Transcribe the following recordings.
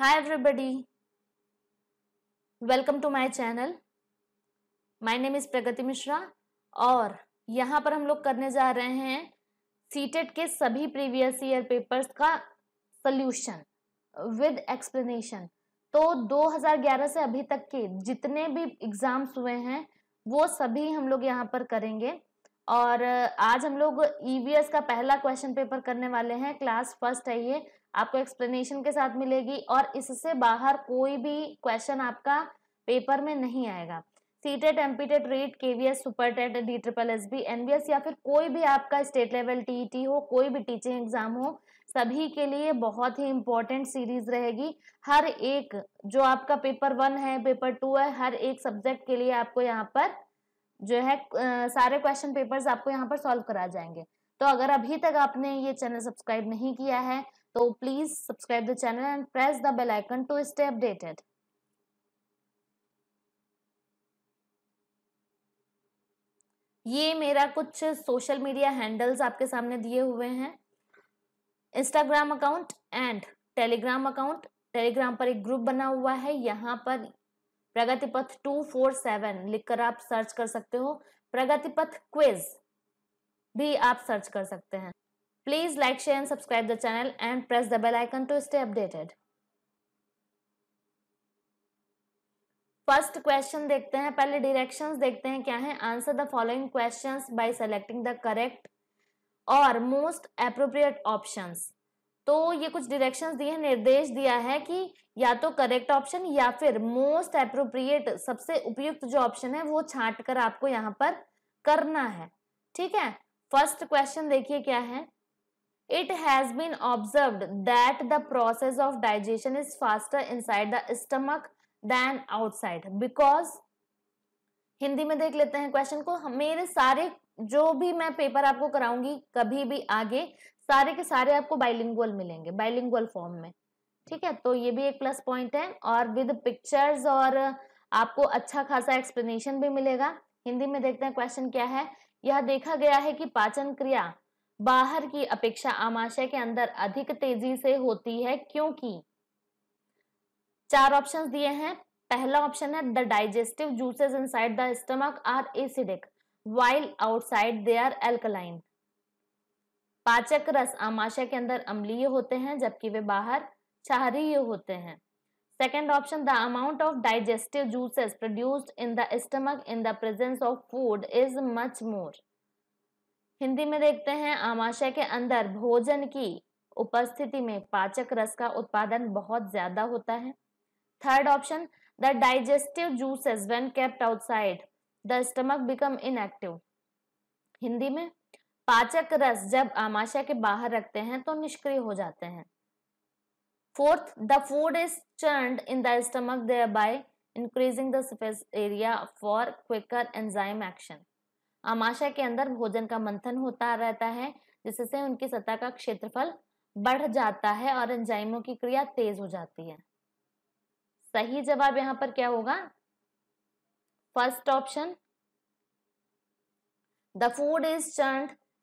Hi everybody. Welcome to my channel. My name is प्रगति मिश्रा और यहाँ पर हम लोग करने जा रहे हैं सीटेट के सभी प्रीवियस ईयर पेपर्स का सल्यूशन विद एक्सप्लेनेशन तो 2011 से अभी तक के जितने भी एग्जाम्स हुए हैं वो सभी हम लोग यहाँ पर करेंगे और आज हम लोग ईवीएस e का पहला क्वेश्चन पेपर करने वाले हैं क्लास फर्स्ट है ये आपको एक्सप्लेनेशन के साथ मिलेगी और इससे बाहर कोई भी क्वेश्चन आपका पेपर में नहीं आएगा CTET MPTET REET KVS super TET D triple S B NBS या फिर कोई भी आपका स्टेट लेवल टीईटी हो कोई भी टीचिंग एग्जाम हो सभी के लिए बहुत ही इंपॉर्टेंट सीरीज रहेगी हर एक जो आपका पेपर वन है पेपर टू है हर एक सब्जेक्ट के लिए आपको यहाँ पर जो है सारे क्वेश्चन पेपर्स आपको यहाँ पर सॉल्व करा जाएंगे तो अगर अभी तक आपने ये चैनल सब्सक्राइब नहीं किया है तो please subscribe the channel and press the bell icon to stay updated ये मेरा कुछ सोशल मीडिया हैंडल्स आपके सामने दिए हुए हैं Instagram account and Telegram account Telegram पर एक ग्रुप बना हुआ है यहाँ पर प्रगति पथ टू फोर सेवन लिखकर आप सर्च कर सकते हो प्रगति पथ क्विज भी आप सर्च कर सकते हैं Please like, share and subscribe the channel and press the bell icon to stay updated. First question देखते हैं पहले डिरेक्शंस देखते हैं क्या है answer the following questions by selecting the correct और मोस्ट अप्रोप्रिएट ऑप्शंस तो ये कुछ डिरेक्शंस दिए हैं निर्देश दिया है कि या तो करेक्ट ऑप्शन या फिर मोस्ट अप्रोप्रिएट सबसे उपयुक्त जो ऑप्शन है वो छांटकर आपको यहाँ पर करना है ठीक है फर्स्ट क्वेश्चन देखिए क्या है It has been observed that the process of digestion is faster inside the stomach than outside because Hindi में देख लेते हैं क्वेश्चन को मेरे सारे जो भी मैं पेपर आपको कराऊंगी कभी भी आगे सारे के सारे आपको बाइलिंगुअल मिलेंगे बाइलिंगुअल फॉर्म में ठीक है तो ये भी एक प्लस पॉइंट है और विद पिक्चर्स और आपको अच्छा खासा एक्सप्लेनेशन भी मिलेगा हिंदी में देखते हैं क्वेश्चन क्या है यह देखा गया है कि पाचन क्रिया बाहर की अपेक्षा आमाशय के अंदर अधिक तेजी से होती है क्योंकि चार ऑप्शंस दिए हैं पहला ऑप्शन है the digestive juices inside the stomach are acidic while outside they are alkaline पाचक रस आमाशय के अंदर अम्लीय होते हैं जबकि वे बाहर क्षारीय होते हैं second option the amount of digestive juices produced in the stomach in the presence of food is much more Hindi में देखते हैं आमाशय के अंदर भोजन की उपस्थिति में पाचक रस का उत्पादन बहुत ज्यादा होता है third option the digestive juices when kept outside the stomach become inactive Hindi में पाचक रस जब आमाशय के बाहर रखते हैं तो निष्क्रिय हो जाते हैं fourth the food is churned in the stomach thereby increasing the surface area for quicker enzyme action आमाशय के अंदर भोजन का मंथन होता रहता है जिससे उनकी सतह का क्षेत्रफल बढ़ जाता है और एंजाइमों की क्रिया तेज हो जाती है सही जवाब यहां पर क्या होगा first option the food is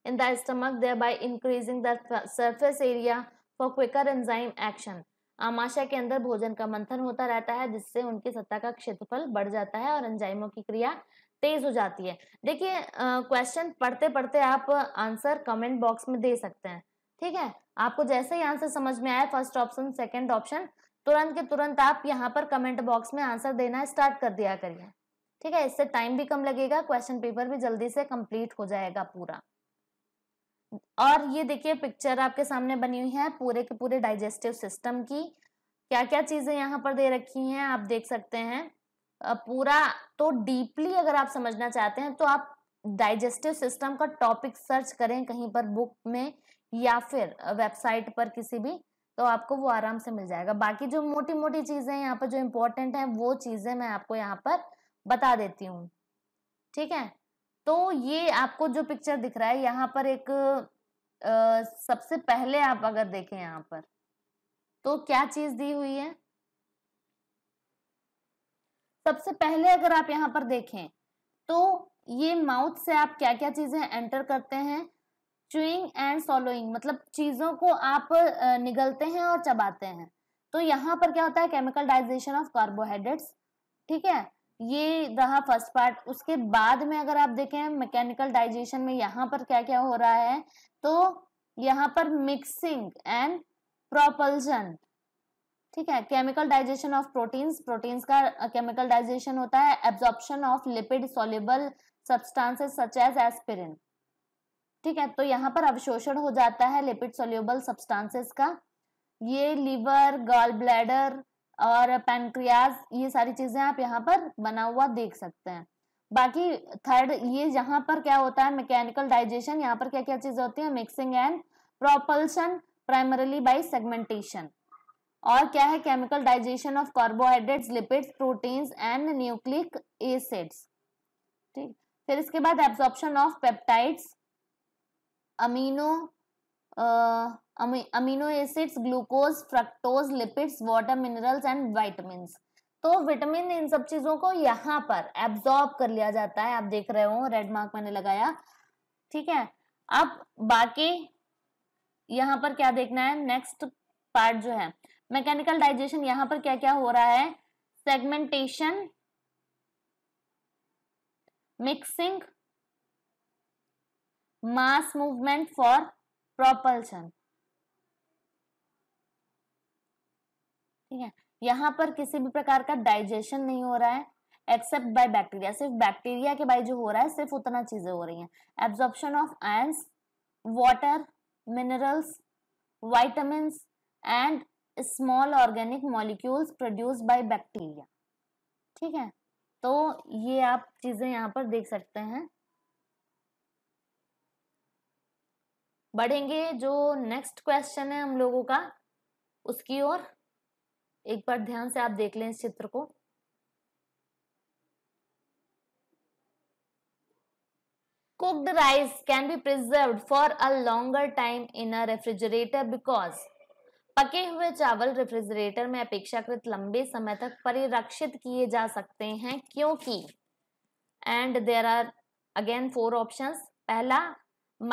in the stomach thereby increasing the surface area for quicker enzyme action आमाशय के अंदर भोजन का मंथन होता रहता है जिससे उनकी सत्ता का क्षेत्रफल बढ़ जाता है और एंजाइमों की क्रिया तेज हो जाती है देखिए क्वेश्चन पढ़ते पढ़ते आप आंसर कमेंट बॉक्स में दे सकते हैं ठीक है आपको जैसे ही आंसर समझ में आया फर्स्ट ऑप्शन सेकंड ऑप्शन तुरंत के तुरंत आप यहाँ पर कमेंट बॉक्स में आंसर देना स्टार्ट कर दिया करिए ठीक है इससे टाइम भी कम लगेगा क्वेश्चन पेपर भी जल्दी से कंप्लीट हो जाएगा पूरा और ये देखिए पिक्चर आपके सामने बनी हुई है पूरे के पूरे डाइजेस्टिव सिस्टम की क्या क्या चीजें यहाँ पर दे रखी हैं आप देख सकते हैं पूरा तो डीपली अगर आप समझना चाहते हैं तो आप डाइजेस्टिव सिस्टम का टॉपिक सर्च करें कहीं पर बुक में या फिर वेबसाइट पर किसी भी तो आपको वो आराम से मिल जाएगा बाकी जो मोटी मोटी चीज़ें यहाँ पर जो इम्पोर्टेंट हैं वो चीज़ें मैं आपको यहाँ पर बता देती हूँ ठीक है तो ये आपको जो पिक्चर दिख रहा है यहाँ पर एक आ, सबसे पहले आप अगर देखें यहाँ पर तो क्या चीज़ दी हुई है सबसे पहले अगर आप यहाँ पर देखें तो ये माउथ से आप क्या क्या चीजें एंटर करते हैं चुइंग एंड सोलोइंग मतलब चीजों को आप निगलते हैं और चबाते हैं तो यहाँ पर क्या होता है केमिकल डाइजेशन ऑफ कार्बोहाइड्रेट्स ठीक है ये रहा फर्स्ट पार्ट उसके बाद में अगर आप देखें मैकेनिकल डाइजेशन में यहाँ पर क्या क्या हो रहा है तो यहाँ पर मिक्सिंग एंड प्रोपल्जन ठीक है chemical digestion of proteins proteins का केमिकल डाइजेशन होता है absorption of lipid soluble substances such as aspirin ठीक है तो यहाँ पर अवशोषण हो जाता है लिपिड सोल्यूबल सब्सटेंसेस का ये लीवर गॉल ब्लैडर और पेनक्रियाज ये सारी चीजें आप यहाँ पर बना हुआ देख सकते हैं बाकी थर्ड ये यहाँ पर क्या होता है मैकेनिकल डाइजेशन यहाँ पर क्या क्या चीजें होती है mixing and propulsion primarily by segmentation और क्या है chemical digestion of carbohydrates lipids proteins and nucleic acids ठीक फिर इसके बाद absorption of peptides amino amino acids glucose fructose lipids water minerals and vitamin तो विटामिन इन सब चीजों को यहाँ पर एब्जॉर्ब कर लिया जाता है आप देख रहे हो रेड मार्क मैंने लगाया ठीक है अब बाकी यहाँ पर क्या देखना है नेक्स्ट पार्ट जो है मैकेनिकल डाइजेशन यहां पर क्या क्या हो रहा है segmentation mixing mass movement for propulsion ठीक है यहां पर किसी भी प्रकार का डाइजेशन नहीं हो रहा है एक्सेप्ट बाय बैक्टीरिया सिर्फ बैक्टीरिया के बाय जो हो रहा है सिर्फ उतना चीजें हो रही हैं absorption of ions water minerals vitamins and small organic molecules produce by bacteria ठीक है तो ये आप चीजें यहाँ पर देख सकते हैं बढ़ेंगे जो नेक्स्ट क्वेश्चन है हम लोगों का उसकी ओर एक बार ध्यान से आप देख लें इस चित्र को cooked rice can be preserve for a longer time in a refrigerator because पके हुए चावल रेफ्रिजरेटर में अपेक्षाकृत लंबे समय तक परिरक्षित किए जा सकते हैं क्योंकि and there are again four option पहला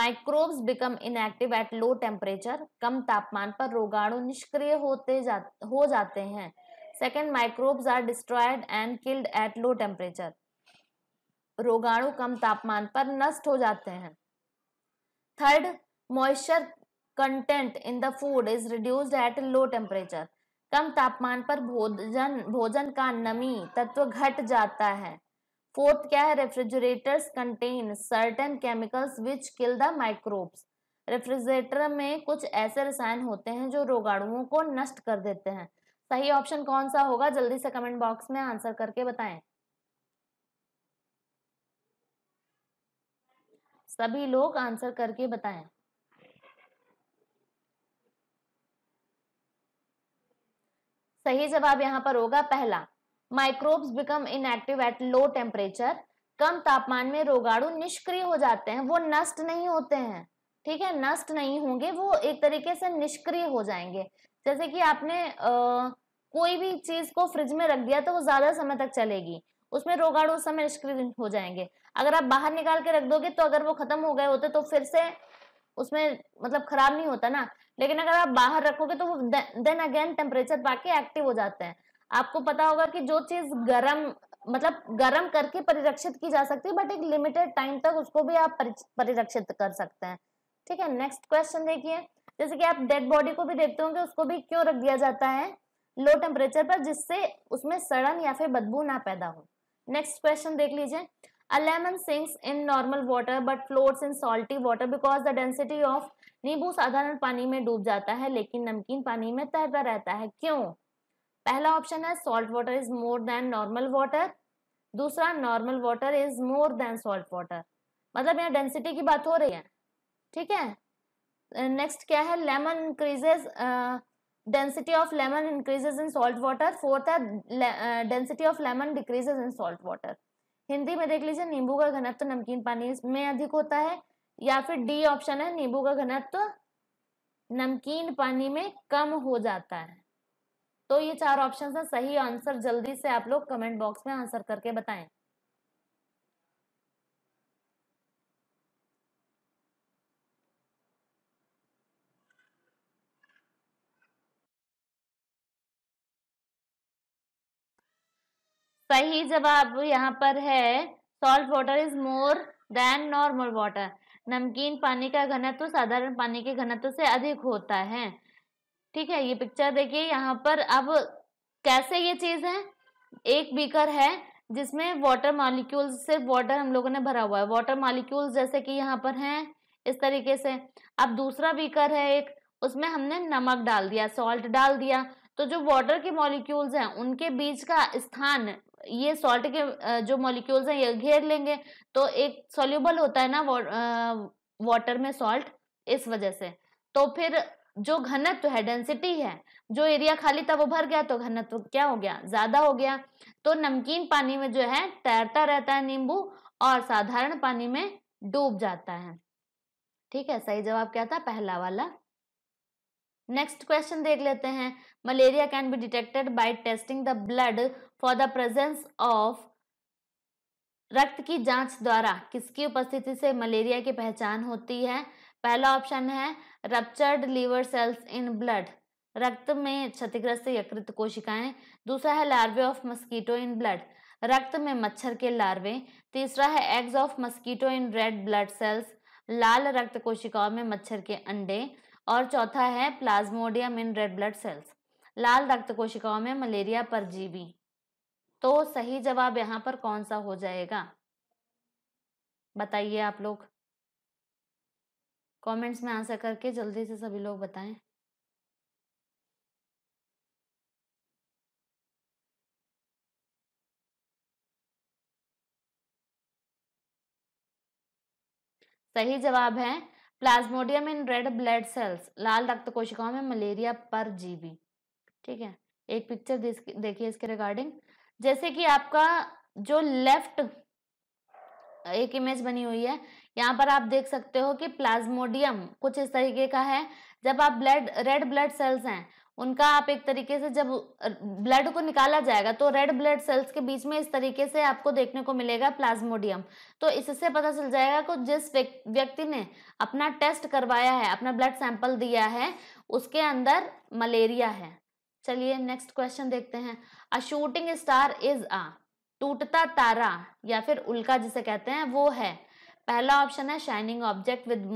microbes become inactive at low temperature कम तापमान पर रोगाणु निष्क्रिय होते जा, हो जाते हैं second microbes are destroyed and killed at low temperature रोगाणु कम तापमान पर नष्ट हो जाते हैं third moisture content in the food is reduced at low temperature कम तापमान पर भोजन भोजन का नमी तत्व घट जाता है फोर्थ क्या है refrigerators contain certain chemicals which kill the microbes refrigerator में कुछ ऐसे रसायन होते हैं जो रोगाणुओं को नष्ट कर देते हैं सही ऑप्शन कौन सा होगा जल्दी से कमेंट बॉक्स में आंसर करके बताएं सभी लोग आंसर करके बताएं सही जवाब यहाँ पर होगा पहला microbes become inactive at low temperature कम तापमान में रोगाणु निष्क्रिय हो जाते हैं वो नष्ट नहीं होते हैं ठीक है नष्ट नहीं होंगे वो एक तरीके से निष्क्रिय हो जाएंगे जैसे कि आपने आ, कोई भी चीज को फ्रिज में रख दिया तो वो ज्यादा समय तक चलेगी उसमें रोगाणु उस समय निष्क्रिय हो जाएंगे अगर आप बाहर निकाल के रख दोगे तो अगर वो खत्म हो गए होते तो फिर से उसमें मतलब खराब नहीं होता ना लेकिन अगर आप बाहर रखोगे तो वो देन अगेन टेम्परेचर पाके एक्टिव हो जाते हैं आपको पता होगा कि जो चीज गर्म मतलब गर्म करके परिरक्षित की जा सकती है बट एक लिमिटेड टाइम तक उसको भी आप परिरक्षित कर सकते हैं ठीक है नेक्स्ट क्वेश्चन देखिए जैसे कि आप डेड बॉडी को भी देखते होंगे उसको भी क्यों रख दिया जाता है लो टेम्परेचर पर जिससे उसमें सड़न या फिर बदबू ना पैदा हो नेक्स्ट क्वेश्चन देख लीजिए A lemon sinks in normal water but floats in salty water because the density of नींबू साधारण पानी में डूब जाता है लेकिन नमकीन पानी में तैरता रहता है क्यों पहला ऑप्शन है salt water is more than normal water दूसरा normal water is more than salt water मतलब यहाँ डेंसिटी की बात हो रही है ठीक है नेक्स्ट क्या है lemon increases density of lemon increases in salt water fourth है density of lemon decreases in salt water Hindi में देख लीजिए नींबू का घनत्व नमकीन पानी में अधिक होता है या फिर डी ऑप्शन है नींबू का घनत्व नमकीन पानी में कम हो जाता है तो ये चार ऑप्शन है सही आंसर जल्दी से आप लोग कमेंट बॉक्स में आंसर करके बताएं सही जवाब यहाँ पर है salt water is more than normal water नमकीन पानी का घनत्व साधारण पानी के घनत्व से अधिक होता है ठीक है ये पिक्चर देखिए यहाँ पर अब कैसे ये चीज है एक बीकर है जिसमें वाटर मॉलिक्यूल्स से वाटर हम लोगों ने भरा हुआ है वाटर मॉलिक्यूल्स जैसे कि यहाँ पर हैं इस तरीके से अब दूसरा बीकर है एक उसमें हमने नमक डाल दिया सॉल्ट डाल दिया तो जो वाटर के मॉलिक्यूल्स हैं उनके बीच का स्थान ये सॉल्ट के जो मॉलिक्यूल्स हैं ये घेर लेंगे तो एक सोल्यूबल होता है ना वाटर में सॉल्ट इस वजह से तो फिर जो घनत्व है डेंसिटी है जो एरिया खाली था वो भर गया तो घनत्व क्या हो गया ज्यादा हो गया तो नमकीन पानी में जो है तैरता रहता है नींबू और साधारण पानी में डूब जाता है ठीक है सही जवाब क्या था पहला वाला नेक्स्ट क्वेश्चन देख लेते हैं malaria can be detected by testing the blood for the presence of रक्त की जांच द्वारा किसकी उपस्थिति से मलेरिया की पहचान होती है पहला ऑप्शन है ruptured liver cells in blood रक्त में क्षतिग्रस्त यकृत कोशिकाएं दूसरा है larvae of mosquito in blood रक्त में मच्छर के लार्वे तीसरा है eggs of mosquito in red blood cells लाल रक्त कोशिकाओं में मच्छर के अंडे और चौथा है plasmodium in red blood cells लाल रक्त कोशिकाओं में मलेरिया परजीवी तो सही जवाब यहाँ पर कौन सा हो जाएगा बताइए आप लोग कमेंट्स में आंसर करके जल्दी से सभी लोग बताएं सही जवाब है plasmodium in red blood cells लाल रक्त कोशिकाओं में मलेरिया पर जीवी ठीक है एक पिक्चर देखिए इसके रिगार्डिंग जैसे कि आपका जो लेफ्ट एक इमेज बनी हुई है यहाँ पर आप देख सकते हो कि प्लाज्मोडियम कुछ इस तरीके का है जब आप ब्लड रेड ब्लड सेल्स हैं उनका आप एक तरीके से जब ब्लड को निकाला जाएगा तो रेड ब्लड सेल्स के बीच में इस तरीके से आपको देखने को मिलेगा प्लाज्मोडियम तो इससे पता चल जाएगा कि जिस व्यक्ति ने अपना टेस्ट करवाया है अपना ब्लड सैंपल दिया है उसके अंदर मलेरिया है चलिए नेक्स्ट क्वेश्चन देखते हैं a shooting star is a टूटता तारा या फिर उल्का जिसे कहते हैं वो है पहला ऑप्शन है shining object with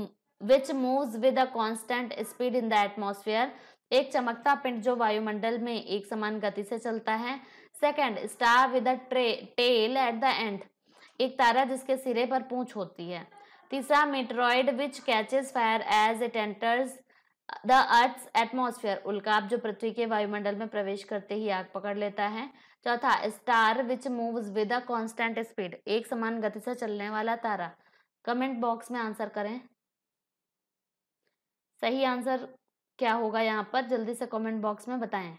which moves with a constant speed in the atmosphere एक चमकता पिंड जो वायुमंडल में एक समान गति से चलता है second star with a tail at the end एक तारा जिसके सिरे पर पूंछ होती है तीसरा meteoroid which catches fire as it enters the earth atmosphere उल्का जो पृथ्वी के वायुमंडल में प्रवेश करते ही आग पकड़ लेता है चौथा star which move with a speed एक समान गति से चलने वाला तारा कमेंट बॉक्स में आंसर करें सही आंसर क्या होगा यहाँ पर जल्दी से कमेंट बॉक्स में बताएं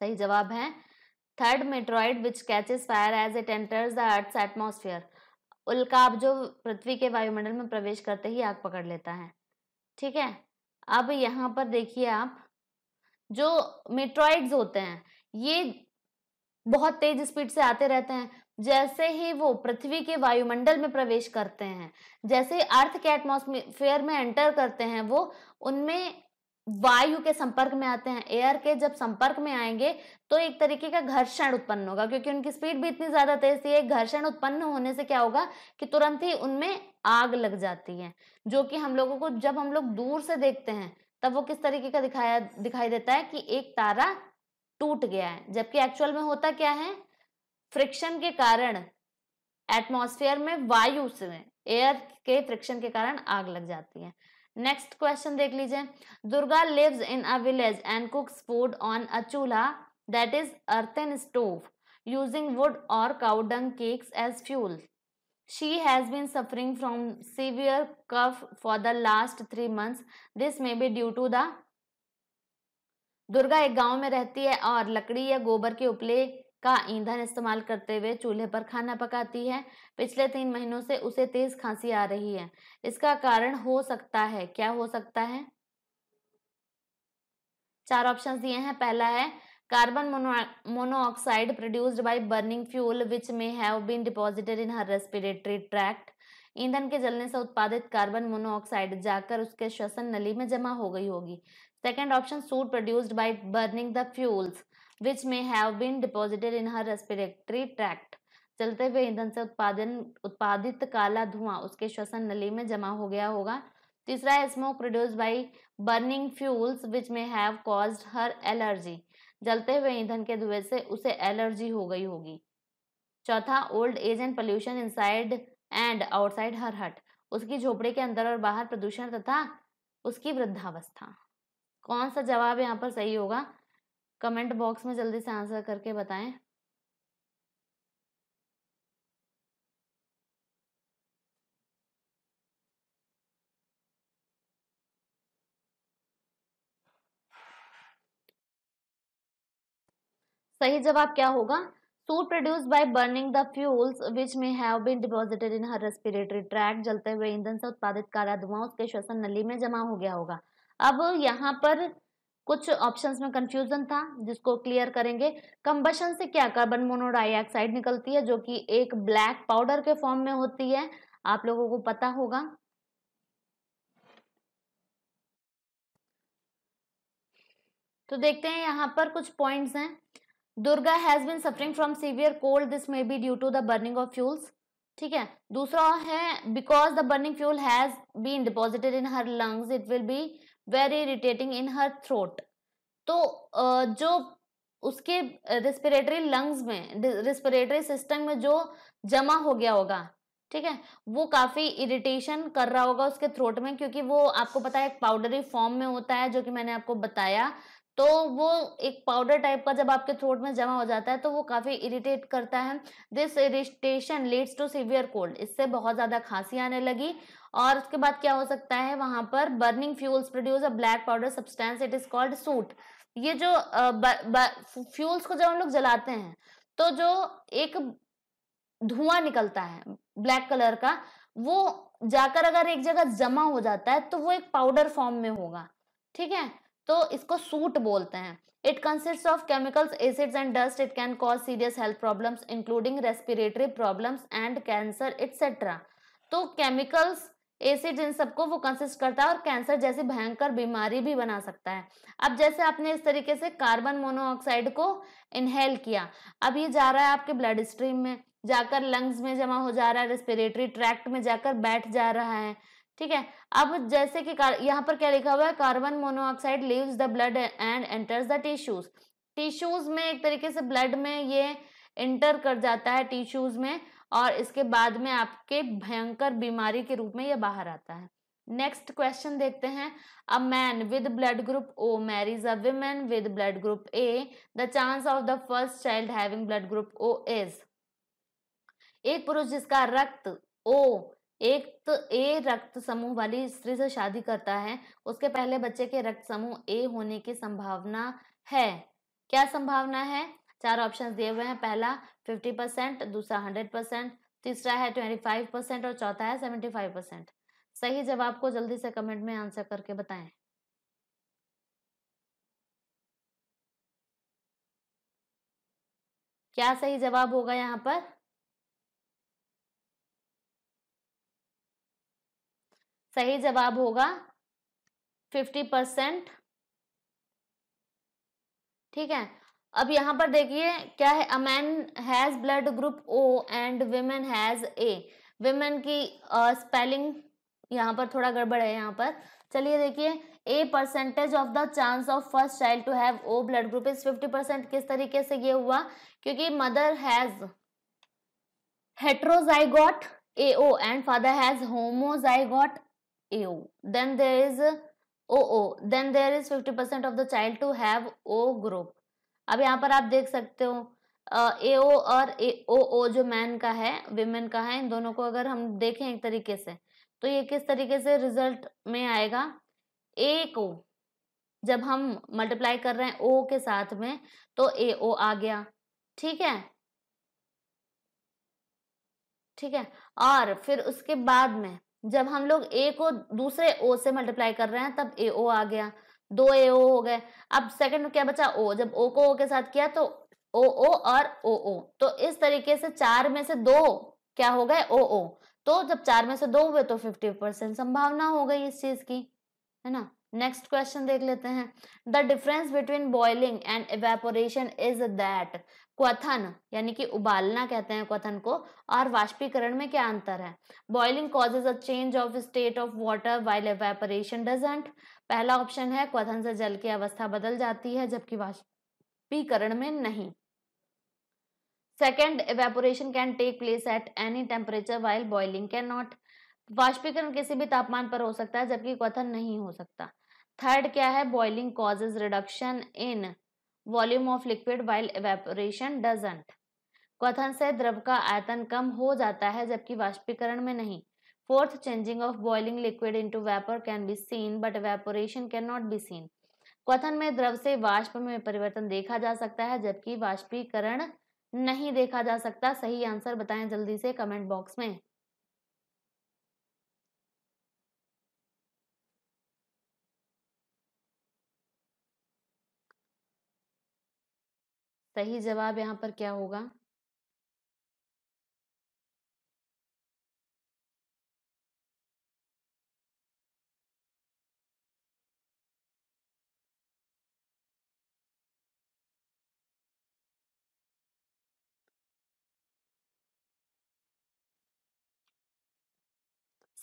सही जवाब है third meteoroid which catches fire as it enters the earth atmosphere उल्काप जो पृथ्वी के वायुमंडल में प्रवेश करते ही आग पकड़ लेता है ठीक है अब यहाँ पर देखिए आप जो मेट्रॉइड्स होते हैं ये बहुत तेज स्पीड से आते रहते हैं जैसे ही वो पृथ्वी के वायुमंडल में प्रवेश करते हैं जैसे अर्थ के एटमोसफेयर में एंटर करते हैं वो उनमें वायु के संपर्क में आते हैं एयर के जब संपर्क में आएंगे तो एक तरीके का घर्षण उत्पन्न होगा क्योंकि उनकी स्पीड भी इतनी ज्यादा तेज थी घर्षण उत्पन्न होने से क्या होगा कि तुरंत ही उनमें आग लग जाती है जो कि हम लोगों को जब हम लोग दूर से देखते हैं तब वो किस तरीके का दिखाया दिखाई देता है कि एक तारा टूट गया है जबकि एक्चुअल में होता क्या है फ्रिक्शन के कारण एटमोस्फेयर में वायु से एयर के फ्रिक्शन के कारण आग लग जाती है नेक्स्ट क्वेश्चन देख लीजिए Durga lives in a village and cooks food on a chulha that is earthen stove using wood और cow dung cakes as fuel she has been suffering from severe cough for the last three months. This may be due to the Durga एक गांव में रहती है और लकड़ी या गोबर के उपले का ईंधन इस्तेमाल करते हुए चूल्हे पर खाना पकाती है पिछले तीन महीनों से उसे तेज खांसी आ रही है इसका कारण हो सकता है क्या हो सकता है चार ऑप्शंस दिए हैं पहला है carbon monoxide produced by burning fuel which may have been deposited in her respiratory tract ईंधन के जलने से उत्पादित कार्बन मोनोऑक्साइड जाकर उसके श्वसन नली में जमा हो गई होगी second option soot produced by burning the fuels which may have been deposited in her respiratory tract चलते हुए ईंधन से उत्पादन उत्पादित काला धुआं उसके श्वसन नली में जमा हो गया होगा तीसरा smoke produce by burning fuels which may have cause her allergy जलते हुए ईंधन के धुएं से उसे एलर्जी हो गई होगी चौथा old age and pollution side and outside her hut उसकी झोपड़े के अंदर और बाहर प्रदूषण तथा उसकी वृद्धावस्था कौन सा जवाब यहाँ पर सही होगा कमेंट बॉक्स में जल्दी से आंसर करके बताएं सही जवाब क्या होगा soot produce by burning the fuels which may have been deposited in her respiratory track जलते हुए ईंधन से उत्पादित काला धुआं उसके श्वसन नली में जमा हो गया होगा अब यहाँ पर कुछ ऑप्शंस में कंफ्यूजन था जिसको क्लियर करेंगे कंबशन से क्या कार्बन मोनोडाइऑक्साइड निकलती है जो कि एक ब्लैक पाउडर के फॉर्म में होती है आप लोगों को पता होगा तो देखते हैं यहाँ पर कुछ पॉइंट्स हैं Durga has been suffering from severe cold this may be due to the burning of fuels ठीक है दूसरा है because the burning fuel has been deposited in her lungs it will be very irritating in her throat तो जो उसके respiratory lungs में respiratory system में जो जमा हो गया होगा ठीक है वो काफ़ी इरिटेशन कर रहा होगा उसके थ्रोट में क्योंकि वो आपको पता है एक पाउडरी फॉर्म में होता है जो कि मैंने आपको बताया तो वो एक पाउडर टाइप का जब आपके थ्रोट में जमा हो जाता है तो वो काफ़ी इरिटेट करता है this irritation leads to severe cold इससे बहुत ज़्यादा खांसी आने लगी और उसके बाद क्या हो सकता है वहां पर burning fuels produce a black powder substance it is called soot ये जो फ्यूल्स को जब हम लोग जलाते हैं तो जो एक धुआं निकलता है ब्लैक कलर का वो जाकर अगर एक जगह जमा हो जाता है तो वो एक पाउडर फॉर्म में होगा ठीक है तो इसको सूट बोलते हैं it consist of chemicals acids and dust it can cause serious health problems including respiratory problems and cancer etcetera तो केमिकल्स एसिड इन सबको वो कंसिस्ट करता है और कैंसर जैसी भयंकर बीमारी भी बना सकता है अब जैसे आपने इस तरीके से कार्बन मोनोऑक्साइड को इनहेल किया अब ये जा रहा है आपके ब्लड स्ट्रीम में जाकर लंग्स में जमा हो जा रहा है रेस्पिरेटरी ट्रैक्ट में जाकर बैठ जा रहा है ठीक है अब जैसे कि यहाँ पर क्या लिखा हुआ है carbon monoxide leaves the blood and enters the tissues tissues में एक तरीके से ब्लड में ये इंटर कर जाता है टिश्यूज में और इसके बाद में आपके भयंकर बीमारी के रूप में यह बाहर आता है नेक्स्ट क्वेश्चन देखते हैं a man with blood group O marriage a women with blood group A the chance of the first child having blood group O is एक पुरुष जिसका रक्त ओ एक तो ए रक्त समूह वाली स्त्री से शादी करता है उसके पहले बच्चे के रक्त समूह ए होने की संभावना है क्या संभावना है चार ऑप्शन दिए हुए हैं पहला फिफ्टी परसेंट दूसरा हंड्रेड परसेंट तीसरा है ट्वेंटी फाइव परसेंट और चौथा है सेवेंटी फाइव परसेंट सही जवाब को जल्दी से कमेंट में आंसर करके बताएं क्या सही जवाब होगा यहाँ पर सही जवाब होगा फिफ्टी परसेंट ठीक है अब यहाँ पर देखिए क्या है a man has blood group O and women has A women की स्पेलिंग uh, यहाँ पर थोड़ा गड़बड़ है यहाँ पर चलिए देखिए a percentage of the chance of first child to have O blood group is fifty percent किस तरीके से ये हुआ क्योंकि mother has heterozygote A O and father has homozygote A O then there is O O then there is fifty percent of the child to have O group अब यहाँ पर आप देख सकते हो ए ओ और ए ओ ओ जो मैन का है वेमेन का है इन दोनों को अगर हम देखें एक तरीके से तो ये किस तरीके से रिजल्ट में आएगा ए को जब हम मल्टीप्लाई कर रहे हैं ओ के साथ में तो ए ओ आ गया ठीक है ठीक है और फिर उसके बाद में जब हम लोग ए को दूसरे ओ से मल्टीप्लाई कर रहे हैं तब ए ओ आ गया दो ए ओ हो गए अब सेकंड में क्या बचा ओ जब ओ को ओ के साथ किया तो ओ ओ और ओ ओ तो इस तरीके से चार में से दो क्या हो गए ओ ओ तो जब चार में से दो हुए तो फिफ्टी परसेंट संभावना हो गई इस चीज की है ना नेक्स्ट क्वेश्चन देख लेते हैं the difference between boiling and evaporation is that क्वथन यानी कि उबालना कहते हैं क्वथन को और वाष्पीकरण में क्या अंतर है boiling causes a change of state of water while evaporation doesn't पहला ऑप्शन है क्वथन से जल की अवस्था बदल जाती है जबकि वाष्पीकरण में नहीं second evaporation can take place at any temperature while boiling can not वाष्पीकरण किसी भी तापमान पर हो सकता है जबकि क्वथन नहीं हो सकता थर्ड क्या है boiling causes reduction in volume of liquid while evaporation doesn't क्वथन से द्रव का आयतन कम हो जाता है जबकि वाष्पीकरण में नहीं Fourth, changing of boiling liquid into vapor can be seen, but evaporation cannot be seen. क्वथन में द्रव से वाष्प में परिवर्तन देखा जा सकता है जबकि वाष्पीकरण नहीं देखा जा सकता सही आंसर बताएं जल्दी से कमेंट बॉक्स में सही जवाब यहां पर क्या होगा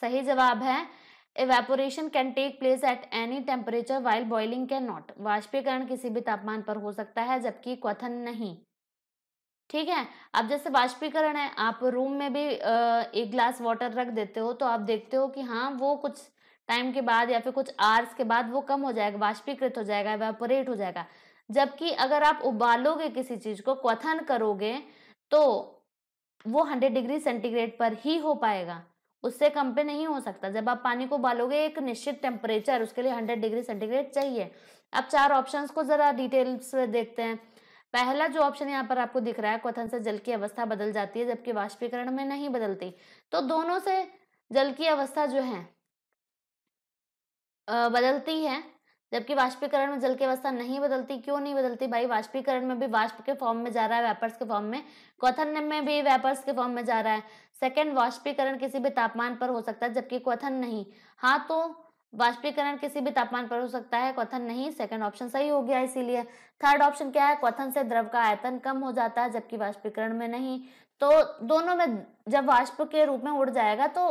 सही जवाब है evaporation can take place at any temperature while boiling can not वाष्पीकरण किसी भी तापमान पर हो सकता है जबकि क्वथन नहीं ठीक है अब जैसे वाष्पीकरण है आप रूम में भी एक ग्लास वाटर रख देते हो तो आप देखते हो कि हाँ वो कुछ टाइम के बाद या फिर कुछ आवर्स के बाद वो कम हो जाएगा वाष्पीकृत हो जाएगा वेपोरेट हो जाएगा जबकि अगर आप उबालोगे किसी चीज को क्वथन करोगे तो वो हंड्रेड डिग्री सेंटीग्रेड पर ही हो पाएगा उससे कम पे नहीं हो सकता जब आप पानी को उबालोगे एक निश्चित टेम्परेचर उसके लिए हंड्रेड डिग्री सेंटीग्रेड चाहिए अब चार ऑप्शन को जरा डिटेल्स देखते हैं पहला जो ऑप्शन यहाँ पर आपको दिख रहा है क्वथन से जल की अवस्था बदल जाती है जबकि वाष्पीकरण में नहीं बदलती तो दोनों से जल की अवस्था जो है बदलती है जबकि वाष्पीकरण में जल की अवस्था नहीं बदलती क्यों नहीं बदलती भाई वाष्पीकरण में भी वाष्प के फॉर्म में जा रहा है वेपर्स के फॉर्म में क्वथन में भी वेपर्स के फॉर्म में जा रहा है सेकेंड वाष्पीकरण किसी भी तापमान पर हो सकता है जबकि क्वथन नहीं हाँ तो वाष्पीकरण किसी भी तापमान पर हो सकता है क्वथन नहीं सेकंड ऑप्शन सही हो गया इसीलिए थर्ड ऑप्शन क्या है क्वथन से द्रव का आयतन कम हो जाता है जबकि वाष्पीकरण में नहीं तो दोनों में जब वाष्प के रूप में उड़ जाएगा तो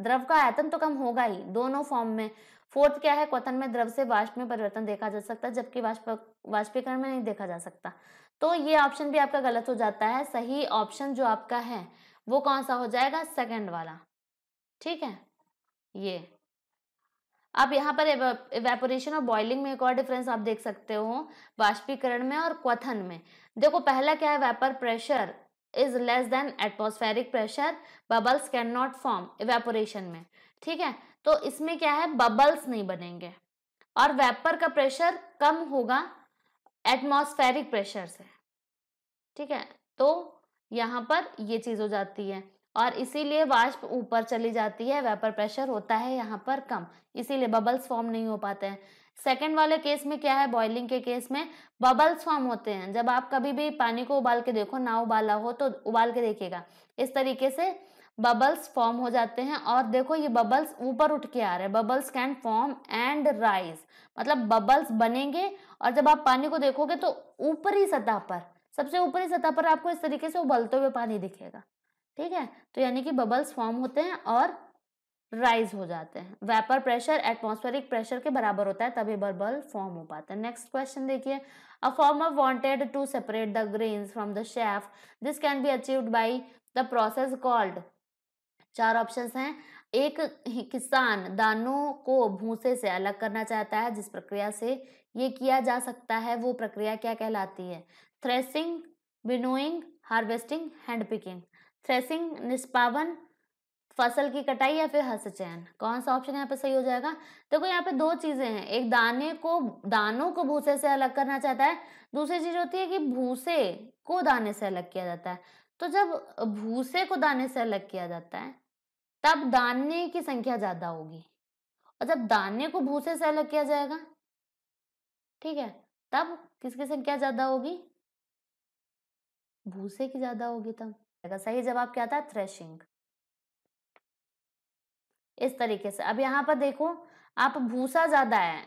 द्रव का आयतन तो कम होगा ही दोनों फॉर्म में फोर्थ क्या है क्वथन में द्रव से वाष्प में परिवर्तन देखा जा सकता है जबकि वाष्प वाष्पीकरण में नहीं देखा जा सकता तो ये ऑप्शन भी आपका गलत हो जाता है सही ऑप्शन जो आपका है वो कौन सा हो जाएगा सेकंड वाला ठीक है ये आप यहाँ पर एवेपोरेशन और बॉइलिंग में एक और डिफरेंस आप देख सकते हो वाष्पीकरण में और क्वथन में देखो पहला क्या है vapour pressure is less than atmospheric pressure bubbles can not form evaporation में ठीक है तो इसमें क्या है बबल्स नहीं बनेंगे और वेपर का प्रेशर कम होगा एटमॉस्फेरिक प्रेशर से ठीक है तो यहाँ पर ये चीज़ हो जाती है और इसीलिए वाष्प ऊपर चली जाती है वेपर प्रेशर होता है यहाँ पर कम इसीलिए बबल्स फॉर्म नहीं हो पाते हैं सेकेंड वाले केस में क्या है बॉइलिंग के केस में बबल्स फॉर्म होते हैं जब आप कभी भी पानी को उबाल के देखो ना उबाला हो तो उबाल के देखिएगा इस तरीके से बबल्स फॉर्म हो जाते हैं और देखो ये बबल्स ऊपर उठ के आ रहे हैं bubbles can form and rise मतलब बबल्स बनेंगे और जब आप पानी को देखोगे तो ऊपरी सतह पर सबसे ऊपरी सतह पर आपको इस तरीके से उबलते हुए पानी दिखेगा ठीक है तो यानी कि बबल्स फॉर्म होते हैं और राइज हो जाते हैं वेपर प्रेशर एटमोस्फेरिक प्रेशर के बराबर होता है तभी बबल फॉर्म हो पाते हैं नेक्स्ट क्वेश्चन देखिए a farmer wanted to separate the grains from the chaff this can be achieved by the process called चार ऑप्शन हैं एक किसान दानों को भूसे से अलग करना चाहता है जिस प्रक्रिया से ये किया जा सकता है वो प्रक्रिया क्या कहलाती है threshing winnowing harvesting hand picking threshing निष्पावन फसल की कटाई या फिर हस्तचयन कौन सा ऑप्शन यहाँ पे सही हो जाएगा देखो तो यहाँ पे दो चीजें हैं एक दाने को दानों को भूसे से अलग करना चाहता है दूसरी चीज होती है कि भूसे को दाने से अलग किया जाता है तो जब भूसे को दाने से अलग किया जाता है तब दाने की संख्या ज्यादा होगी और जब दाने को भूसे से अलग किया जाएगा ठीक है तब किसकी संख्या ज्यादा होगी भूसे की ज्यादा होगी तब सही जवाब क्या था थ्रेशिंग इस तरीके से अब यहां पर देखो आप भूसा ज्यादा है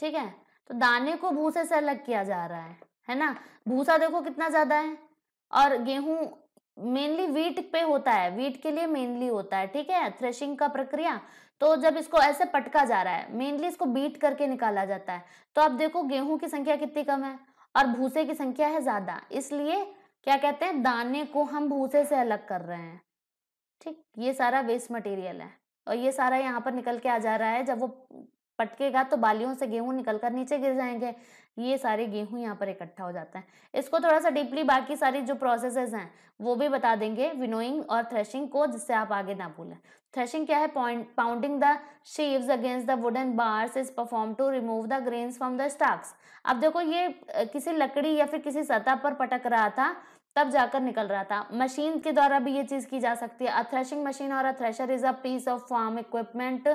ठीक है तो दाने को भूसे से अलग किया जा रहा है है ना भूसा देखो कितना ज्यादा है और गेहूं मेनली वीट पे होता है वीट के लिए मेनली होता है ठीक है थ्रेशिंग का प्रक्रिया तो जब इसको ऐसे पटका जा रहा है मेनली इसको बीट करके निकाला जाता है तो आप देखो गेहूं की संख्या कितनी कम है और भूसे की संख्या है ज्यादा इसलिए क्या कहते हैं दाने को हम भूसे से अलग कर रहे हैं ठीक ये सारा वेस्ट मटेरियल है और ये सारा यहाँ पर निकल के आ जा रहा है जब वो पटकेगा तो बालियों से गेहूं निकल कर नीचे गिर जाएंगे ये सारे गेहूं यहाँ पर इकट्ठा हो जाता है इसको थोड़ा सा डीपली बाकी सारी जो प्रोसेसेस हैं वो भी बता देंगे विनोइंग और थ्रेशिंग को जिससे आप आगे ना भूलें थ्रेशिंग क्या है point pounding the sheaves against the wooden bars is perform to remove the grains from the stalks अब देखो ये किसी लकड़ी या फिर किसी सतह पर पटक रहा था तब जाकर निकल रहा था मशीन के द्वारा भी ये चीज़ की जा सकती है अ थ्रेशिंग मशीन और a thresher is a piece of farm equipment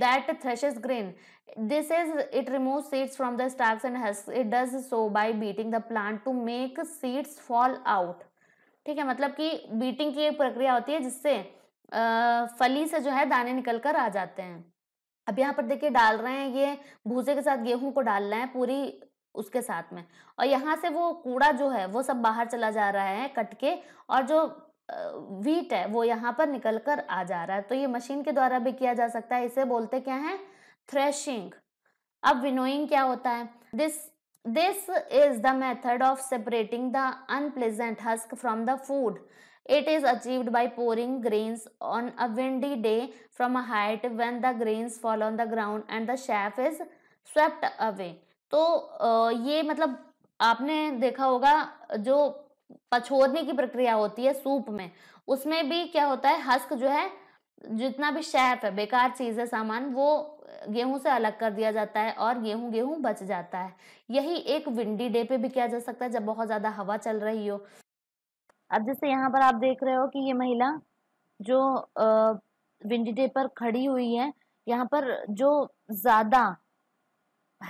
that threshes grain this is it removes seeds from the stalks and has it does so by beating the plant to make seeds fall out ठीक है मतलब कि beating की एक प्रक्रिया होती है जिससे अः फली से जो है दाने निकल कर आ जाते हैं अब यहाँ पर देखिए डाल रहे हैं ये भूसे के साथ गेहूं को डालना है पूरी उसके साथ में और यहाँ से वो कूड़ा जो है वो सब बाहर चला जा रहा है कट के और जो वीट है वो यहाँ पर निकल कर आ जा रहा है तो ये मशीन के द्वारा भी किया जा सकता है इसे बोलते क्या है थ्रेशिंग अब विनोइंग क्या होता है this this is the method of separating the unpleasant husk from the food it is achieved by pouring grains on a windy day from a height when the grains fall on the ground and the chaff is swept away तो ये मतलब आपने देखा होगा जो पछोरने की प्रक्रिया होती है सूप में उसमें भी क्या होता है हस्क जो है जितना भी शैफ है बेकार चीज़ है सामान वो गेहूं से अलग कर दिया जाता है और गेहूं गेहूं बच जाता है यही एक विंडी डे पे भी किया जा सकता है जब बहुत ज़्यादा हवा चल रही हो अब जैसे यहाँ पर आप देख रहे हो कि ये महिला जो विंडी डे पर खड़ी हुई है यहाँ पर जो ज़्यादा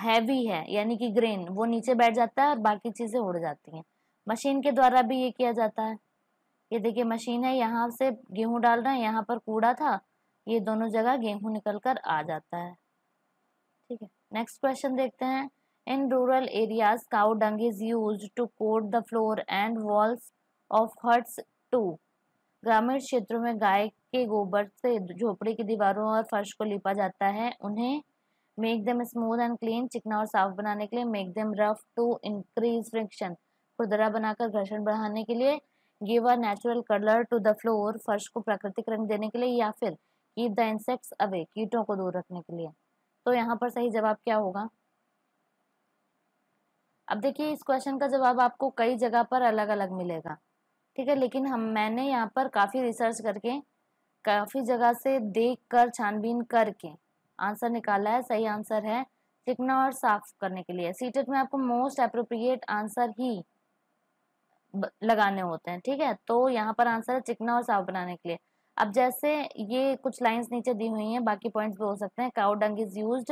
हैवी है यानी कि ग्रेन वो नीचे बैठ जाता है और बाकी चीज़ें उड़ जाती हैं मशीन के द्वारा भी ये किया जाता है ये देखिए मशीन है यहाँ से गेहूं डाल रहे हैं यहाँ पर कूड़ा था ये दोनों जगह गेहूँ निकल कर आ जाता है ठीक है नेक्स्ट क्वेश्चन देखते हैं in rural areas cow dung is use to coat the floor and walls of huts to ग्रामीण क्षेत्रों में गाय के गोबर से झोपड़ी की दीवारों और फर्श को लिपा जाता है उन्हें make them smooth and clean चिकना और साफ बनाने के लिए make them rough to increase friction खुदरा बनाकर घर्षण बढ़ाने के लिए give a natural colour to the floor फर्श को प्राकृतिक रंग देने के लिए या फिर कीप द इंसेक्ट्स अवे कीटों को दूर रखने के लिए तो यहाँ पर सही जवाब क्या होगा अब देखिए इस क्वेश्चन का जवाब आपको कई जगह पर अलग अलग मिलेगा ठीक है लेकिन हम मैंने यहाँ पर काफ़ी रिसर्च करके काफ़ी जगह से देख कर छानबीन करके आंसर निकाला है सही आंसर है चिकना और साफ करने के लिए सीटेट में आपको मोस्ट अप्रोप्रिएट आंसर ही लगाने होते हैं ठीक है तो यहाँ पर आंसर है चिकना और साफ बनाने के लिए अब जैसे ये कुछ लाइंस नीचे दी हुई हैं बाकी पॉइंट्स भी हो सकते हैं cow dung is use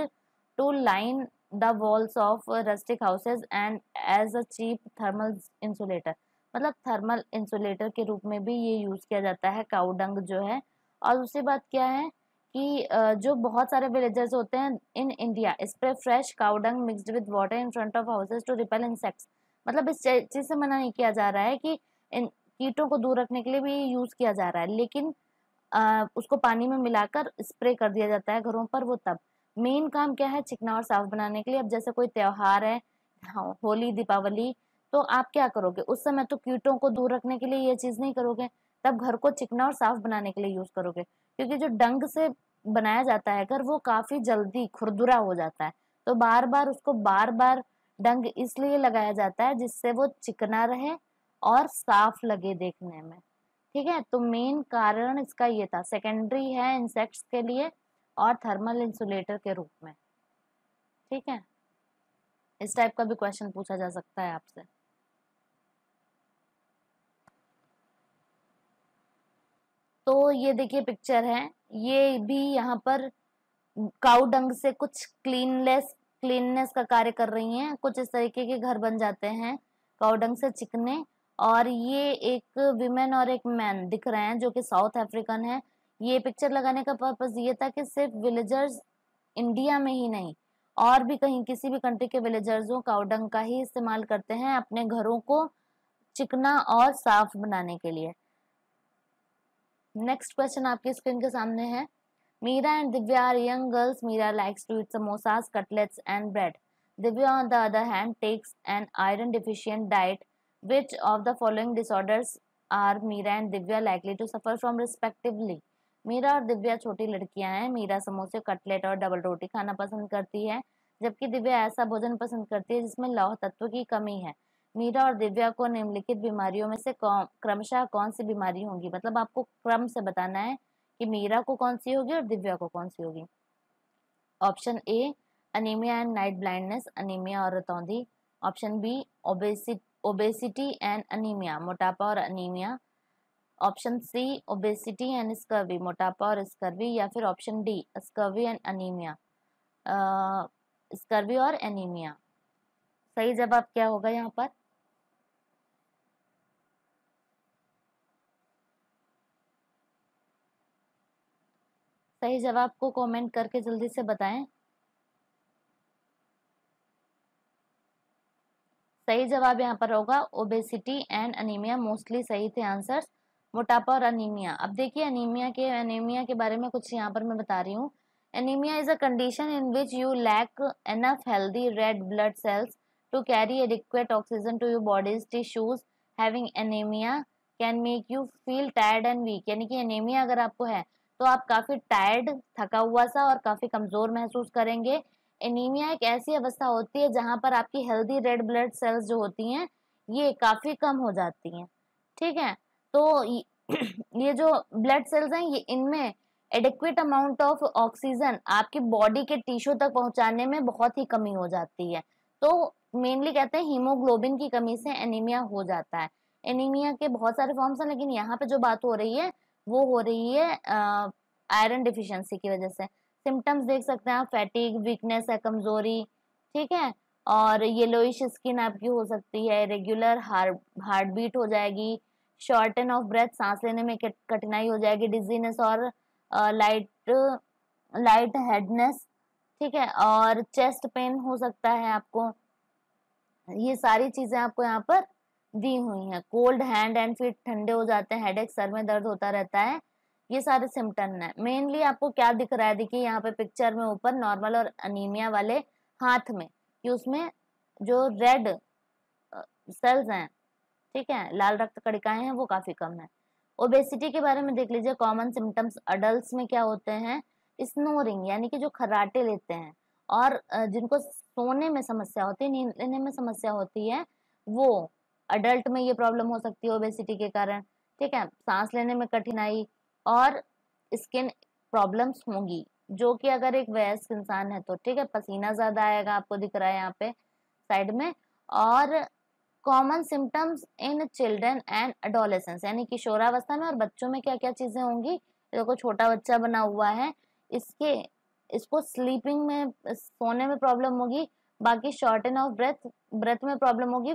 to line the walls of rustic houses and as a cheap thermal insulator मतलब थर्मल इंसुलेटर के रूप में भी ये यूज़ किया जाता है काउडंग जो है और दूसरी बात क्या है कि जो बहुत सारे विलेजर्स होते हैं in India spray fresh cow dung mixed with water in front of houses to repel insects मतलब इस चीज़ से मना नहीं किया जा रहा है कि इन कीटों को दूर रखने के लिए भी यूज़ किया जा रहा है लेकिन आ, उसको पानी में मिलाकर स्प्रे कर दिया जाता है घरों पर वो तब मेन काम क्या है चिकना और साफ बनाने के लिए अब जैसे कोई त्योहार है हाँ, होली दीपावली तो आप क्या करोगे उस समय तो कीटों को दूर रखने के लिए ये चीज़ नहीं करोगे तब घर को चिकना और साफ बनाने के लिए यूज़ करोगे क्योंकि जो डंग से बनाया जाता है घर वो काफ़ी जल्दी खुरदुरा हो जाता है तो बार बार उसको बार बार डंग इसलिए लगाया जाता है जिससे वो चिकना रहे और साफ लगे देखने में ठीक है तो मेन कारण इसका ये था सेकेंडरी है इंसेक्ट्स के लिए और थर्मल इंसुलेटर के रूप में ठीक है इस टाइप का भी क्वेश्चन पूछा जा सकता है आपसे तो ये देखिए पिक्चर है ये भी यहाँ पर काउडंग से कुछ क्लीनलेस क्लीननेस का कार्य कर रही हैं कुछ इस तरीके के घर बन जाते हैं काउडंग से चिकने और ये एक विमेन और एक मैन दिख रहे हैं जो कि साउथ अफ्रीकन है ये पिक्चर लगाने का पर्पज़ ये था कि सिर्फ विलेजर्स इंडिया में ही नहीं और भी कहीं किसी भी कंट्री के हो काउडंग का ही इस्तेमाल करते हैं अपने घरों को चिकना और साफ बनाने के लिए नेक्स्ट क्वेश्चन आपकी स्क्रीन के सामने है Meera and Divya are young girls. Meera likes to eat samosas, cutlets, and bread. Divya, on the other hand, takes an iron deficient diet. Which of the following disorders are Meera and Divya likely to suffer from respectively? Meera और दिव्या छोटी लड़कियां हैं मीरा समोसे cutlet और double रोटी खाना पसंद करती है जबकि दिव्या ऐसा भोजन पसंद करती है जिसमें लौह तत्व की कमी है मीरा और दिव्या को निम्नलिखित बीमारियों में से क्रमशः कौन सी बीमारी होंगी मतलब आपको क्रम से बताना है कि मीरा को कौन सी होगी और दिव्या को कौन सी होगी option A anaemia and night blindness anaemia और रतौंधी option B obesity obesity and anaemia मोटापा और anaemia option C obesity and scurvy मोटापा और स्कर्वी या फिर option D scurvy and anaemia scurvy और एनीमिया सही जवाब क्या होगा यहाँ पर सही जवाब को कमेंट करके जल्दी से बताएं सही जवाब यहाँ पर होगा ओबेसिटी एंड अनिमिया मोस्टली सही थे आंसर्स मोटापा और अनिमिया अब देखिए अनिमिया के अनिमिया के बारे में कुछ यहाँ पर मैं बता रही हूँ anaemia is a condition in which you lack enough healthy red blood cells to carry adequate oxygen to your body's tissues having anaemia can make you feel tired and weak यानी कि एनीमिया अगर आपको है तो आप काफ़ी tired थका हुआ सा और काफ़ी कमज़ोर महसूस करेंगे एनीमिया एक ऐसी अवस्था होती है जहाँ पर आपकी हेल्दी रेड ब्लड सेल्स जो होती हैं ये काफ़ी कम हो जाती हैं ठीक है तो ये जो ब्लड सेल्स हैं ये इनमें एडिक्वेट अमाउंट ऑफ ऑक्सीजन आपकी बॉडी के टिश्यू तक पहुंचाने में बहुत ही कमी हो जाती है तो मेनली कहते हैं हीमोग्लोबिन की कमी से एनीमिया हो जाता है एनीमिया के बहुत सारे फॉर्म्स हैं लेकिन यहाँ पे जो बात हो रही है वो हो रही है आयरन डिफिशियंसी की वजह से सिम्टम्स देख सकते हैं आप फैटिक वीकनेस है कमज़ोरी ठीक है और येलोइश स्किन आपकी हो सकती है रेगुलर हार्ट हार्ट बीट हो जाएगी शॉर्टन ऑफ ब्रेथ सांस लेने में कठिनाई हो जाएगी डिजीनेस और लाइट लाइट हेडनेस ठीक है और चेस्ट पेन हो सकता है आपको ये सारी चीज़ें आपको यहाँ पर दी हुई हैं कोल्ड हैंड एंड फीट ठंडे हो जाते हैं हेडेक सर में दर्द होता रहता है ये सारे सिम्टम है मेनली आपको क्या दिख रहा है देखिए यहाँ पे पिक्चर में ऊपर नॉर्मल और अनिमिया वाले हाथ में कि उसमें जो रेड सेल्स हैं ठीक है लाल रक्त कड़िकाएं हैं वो काफ़ी कम है ओबेसिटी के बारे में देख लीजिए कॉमन सिम्टम्स अडल्ट में क्या होते हैं स्नोरिंग यानी कि जो खराटे लेते हैं और जिनको सोने में समस्या होती है नींद लेने में समस्या होती है वो अडल्ट में ये प्रॉब्लम हो सकती है ओबेसिटी के कारण ठीक है सांस लेने में कठिनाई और स्किन प्रॉब्लम्स होंगी जो कि अगर एक वयस्क इंसान है तो ठीक है पसीना ज़्यादा आएगा आपको दिख रहा है यहाँ पे साइड में और common symptoms in children and adolescence यानी किशोरावस्था में और बच्चों में क्या क्या चीज़ें होंगी देखो छोटा बच्चा बना हुआ है इसके इसको स्लीपिंग में सोने में प्रॉब्लम होगी बाकी शॉर्टन ऑफ ब्रेथ ब्रेथ में प्रॉब्लम होगी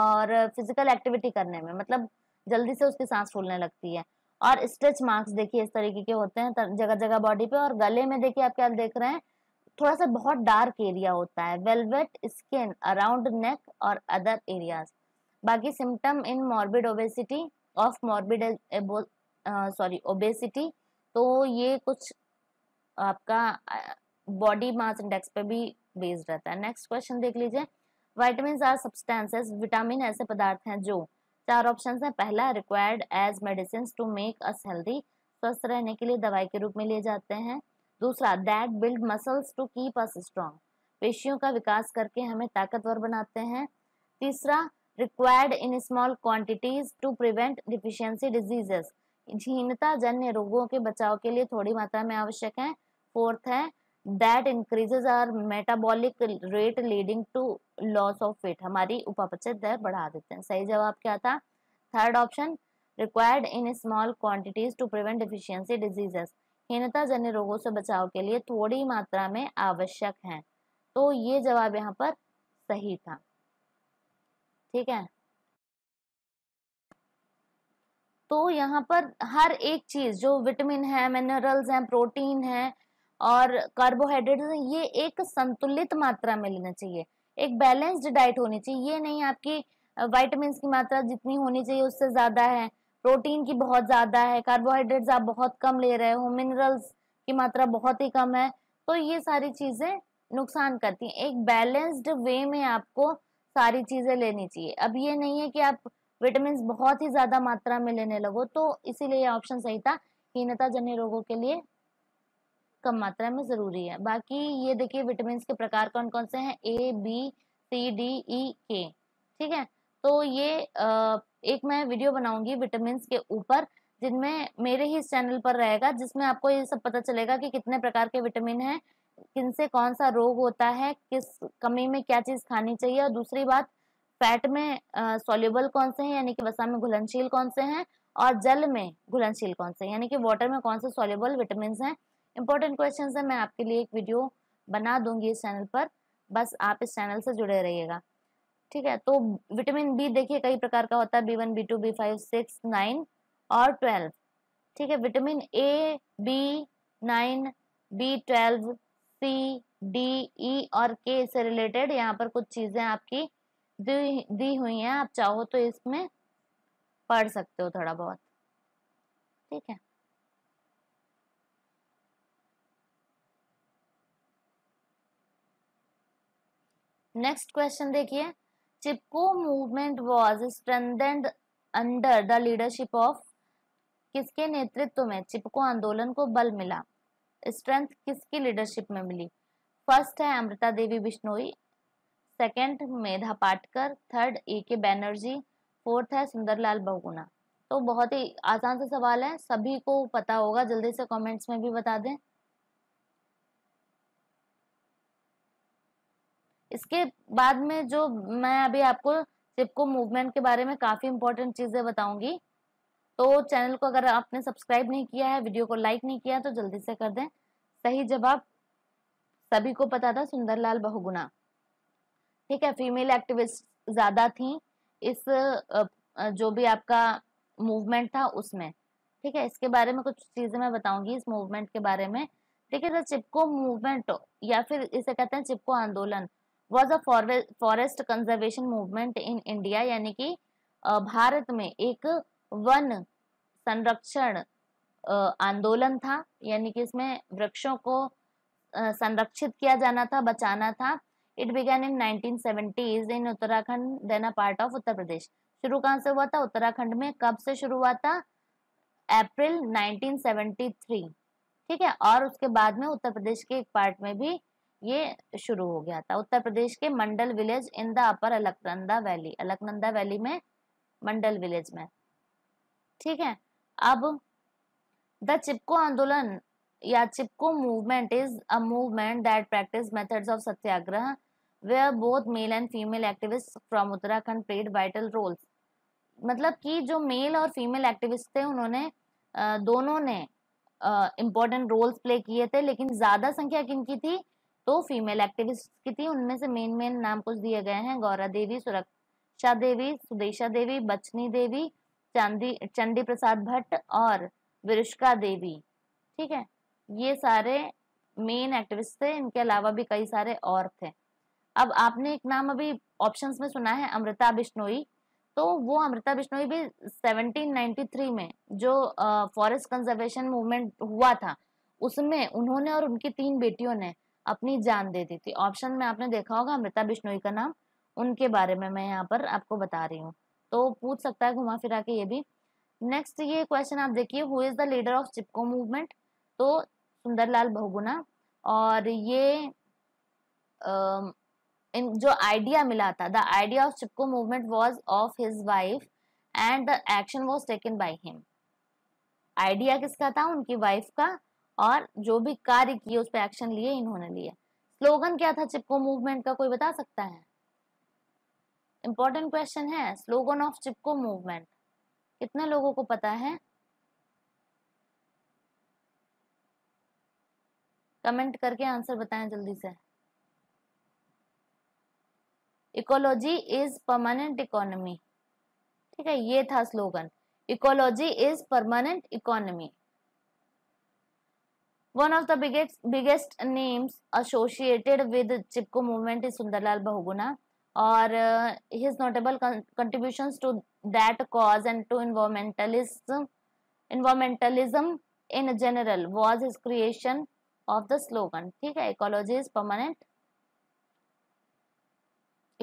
और फिजिकल एक्टिविटी करने में मतलब जल्दी से उसकी सांस फूलने लगती है और स्ट्रेच मार्क्स देखिए इस तरीके के होते हैं जगह जगह बॉडी पे और गले में देखिए आप क्या देख रहे हैं थोड़ा सा बहुत डार्क एरिया होता है वेलवेट स्किन अराउंड नेक और अदर एरियाज बाकी symptom in morbid obesity of morbid sorry obesity तो ये कुछ आपका बॉडी मास इंडेक्स पे भी बेस्ड रहता है नेक्स्ट क्वेश्चन देख लीजिए वाइटामिन आर सब्सटेंसेस विटामिन ऐसे पदार्थ हैं जो चार ऑप्शन है पहला required as medicine to make us healthy स्वस्थ रहने के लिए दवाई के रूप में लिए जाते हैं दूसरा that build muscles to keep us strong पेशियों का विकास करके हमें ताकतवर बनाते हैं तीसरा required in small quantities to prevent deficiency diseases झीनता जन्य रोगों के बचाव के लिए थोड़ी मात्रा में आवश्यक है फोर्थ है that increases our metabolic rate leading to loss of weight हमारी उपापचय दर बढ़ा देते हैं सही जवाब क्या था third option required in small quantities to prevent deficiency diseases हीनता जन्य रोगों से बचाव के लिए थोड़ी मात्रा में आवश्यक है तो ये जवाब यहाँ पर सही था ठीक है तो यहाँ पर हर एक चीज जो विटामिन है मिनरल्स हैं प्रोटीन है और कार्बोहाइड्रेट ये एक संतुलित मात्रा में लेना चाहिए एक बैलेंस्ड डाइट होनी चाहिए ये नहीं आपकी वाइटमिन की मात्रा जितनी होनी चाहिए उससे ज़्यादा है प्रोटीन की बहुत ज़्यादा है कार्बोहाइड्रेट्स आप बहुत कम ले रहे हो मिनरल्स की मात्रा बहुत ही कम है तो ये सारी चीज़ें नुकसान करती हैं एक बैलेंस्ड वे में आपको सारी चीज़ें लेनी चाहिए अब ये नहीं है कि आप विटामिन बहुत ही ज़्यादा मात्रा में लेने लगो तो इसीलिए ऑप्शन सही था हीनता जन्य रोगों के लिए कम मात्रा में ज़रूरी है बाकी ये देखिए विटामिन के प्रकार कौन कौन से हैं ए बी सी डी ई के ठीक है तो ये एक मैं वीडियो बनाऊंगी विटामिन के ऊपर जिनमें मेरे ही चैनल पर रहेगा जिसमें आपको ये सब पता चलेगा कि कितने प्रकार के विटामिन हैं किनसे कौन सा रोग होता है किस कमी में क्या चीज़ खानी चाहिए और दूसरी बात फैट में सॉल्यूबल कौन से हैं यानी कि वसा में घुलनशील कौन से हैं और जल में घुलनशील कौन से यानी कि वाटर में कौन से सॉल्यूबल विटामिन हैं इंपॉर्टेंट क्वेश्चन है मैं आपके लिए एक वीडियो बना दूंगी इस चैनल पर बस आप इस चैनल से जुड़े रहिएगा ठीक है तो विटामिन बी देखिए कई प्रकार का होता है B one B two B five six nine और ट्वेल्व ठीक है vitamin A B nine B twelve C D E और के से रिलेटेड यहाँ पर कुछ चीज़ें आपकी दी दी हुई हैं आप चाहो तो इसमें पढ़ सकते हो थोड़ा बहुत ठीक है नेक्स्ट क्वेश्चन देखिए Chipko movement was strengthened under the leadership of किसके नेतृत्व में चिपको आंदोलन को बल मिला स्ट्रेंथ किसकी लीडरशिप में मिली फर्स्ट है Amrita Devi Bishnoi second Medha Patkar third A K Banerjee fourth है सुंदरलाल बहुगुना तो बहुत ही आसान से सवाल है सभी को पता होगा जल्दी से कमेंट्स में भी बता दें इसके बाद में जो मैं अभी आपको चिपको मूवमेंट के बारे में काफ़ी इंपॉर्टेंट चीज़ें बताऊंगी तो चैनल को अगर आपने सब्सक्राइब नहीं किया है वीडियो को लाइक नहीं किया तो जल्दी से कर दें सही जवाब सभी को पता था सुंदरलाल बहुगुना ठीक है फीमेल एक्टिविस्ट ज़्यादा थी इस जो भी आपका मूवमेंट था उसमें ठीक है इसके बारे में कुछ चीज़ें मैं बताऊंगी इस मूवमेंट के बारे में ठीक है सर चिपको मूवमेंट या फिर इसे कहते हैं चिपको आंदोलन was a forest conservation movement in India यानी कि भारत में एक वन संरक्षण आंदोलन था यानी कि इसमें वृक्षों को संरक्षित किया जाना था बचाना था it began in 1970s in Uttarakhand then a part of Uttar Pradesh शुरू कहाँ से हुआ था उत्तराखंड में कब से शुरू हुआ था अप्रैल 1973 ठीक है और उसके बाद में उत्तर प्रदेश के एक पार्ट में भी ये शुरू हो गया था उत्तर प्रदेश के Mandal village in the upper Alaknanda valley Alaknanda valley में मंडल विलेज में ठीक है अब द चिपको आंदोलन या Chipko movement is a movement that practice methods of satyagraha where both male and female activist from Uttarakhand played vital roles मतलब कि जो मेल और फीमेल एक्टिविस्ट थे उन्होंने दोनों ने इम्पोर्टेंट रोल्स प्ले किए थे लेकिन ज़्यादा संख्या किनकी थी तो फीमेल एक्टिविस्ट की थी उनमें से मेन मेन नाम कुछ दिए गए हैं गौरा देवी सुरक्षा देवी सुदेशा देवी बचनी देवी चांदी चंडी प्रसाद भट्ट और विरुष्का देवी ठीक है ये सारे मेन एक्टिविस्ट थे इनके अलावा भी कई सारे और थे अब आपने एक नाम अभी ऑप्शंस में सुना है अमृता बिश्नोई तो वो अमृता बिश्नोई भी 1793 में जो फॉरेस्ट कंजर्वेशन मूवमेंट हुआ था उसमें उन्होंने और उनकी तीन बेटियों ने अपनी जान दे दी थी ऑप्शन में आपने देखा होगा अमृता बिश्नोई का नाम उनके बारे में मैं यहाँ पर आपको बता रही हूँ तो पूछ सकता है घुमा फिरा के ये भी नेक्स्ट ये क्वेश्चन आप देखिए who is the leader of Chipko movement तो सुंदरलाल बहुगुना और ये आ, इन जो आइडिया मिला था the idea of Chipko movement was of his wife and the action was taken by him idea किसका था उनकी वाइफ का और जो भी कार्य किए उस पर एक्शन लिए इन्होंने लिए स्लोगन क्या था चिपको मूवमेंट का कोई बता सकता है इंपॉर्टेंट क्वेश्चन है स्लोगन ऑफ चिपको मूवमेंट कितने लोगों को पता है कमेंट करके आंसर बताएं जल्दी से इकोलॉजी इज परमानेंट इकोनॉमी ठीक है ये था slogan ecology is permanent economy One of the biggest biggest names associated with Chipko movement is Sundarlal Bahuguna or uh, his notable con contributions to that cause and to environmentalism environmentalism in general was his creation of the slogan ठीक है ecology is permanent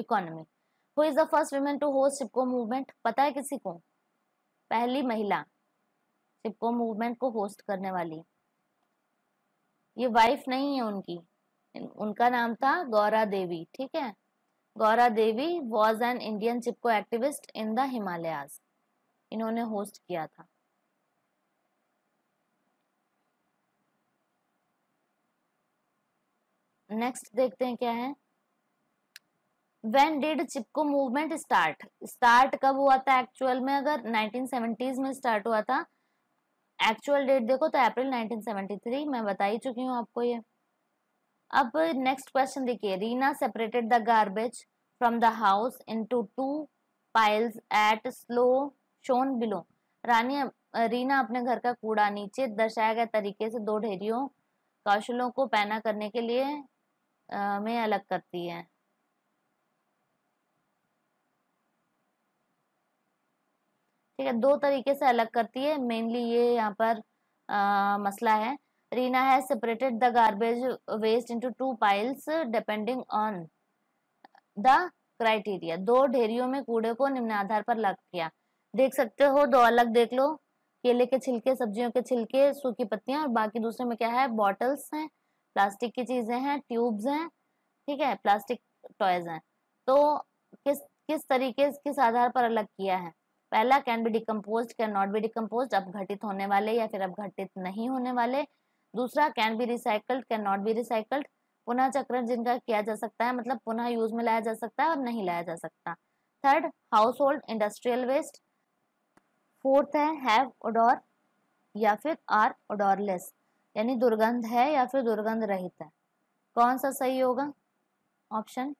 economy who is the first woman to host Chipko movement पता है किसी को पहली महिला चिपको movement को host करने वाली ये वाइफ नहीं है उनकी उनका नाम था गौरा देवी ठीक है Gaura Devi was an Indian Chipko activist in the Himalayas इन्होंने होस्ट किया था नेक्स्ट देखते हैं क्या है when did Chipko movement start start कब हुआ था एक्चुअल में अगर 1970s में स्टार्ट हुआ था एक्चुअल डेट देखो तो अप्रैल 1973 मैं बता ही चुकी हूँ आपको ये अब नेक्स्ट क्वेश्चन देखिए Reena separated the garbage from the house into two piles at slow shown below Rani Reena अपने घर का कूड़ा नीचे दर्शाया गया तरीके से दो ढेरियों कौशलों को पैना करने के लिए आ, में अलग करती है ठीक है दो तरीके से अलग करती है मेनली ये यहाँ पर आ, मसला है रीना है separated the garbage waste into two piles depending on the criteria दो ढेरियों में कूड़े को निम्न आधार पर अलग किया देख सकते हो दो अलग देख लो केले के छिलके सब्जियों के छिलके सूखी पत्तियां और बाकी दूसरे में क्या है बॉटल्स हैं प्लास्टिक की चीजें हैं ट्यूब्स हैं ठीक है प्लास्टिक टॉयज हैं तो किस किस तरीके किस आधार पर अलग किया है पहला can be decompose can not be decompose अपघटित होने वाले या फिर अपघटित नहीं होने वाले दूसरा can be recycled can not be recycled पुनः चक्रण जिनका किया जा सकता है मतलब पुनः यूज में लाया जा सकता है और नहीं लाया जा सकता third household industrial waste fourth है हैव ओडोर या फिर आर ओडोरलेस यानी दुर्गंध है या फिर दुर्गंध रहित है कौन सा सही होगा ऑप्शन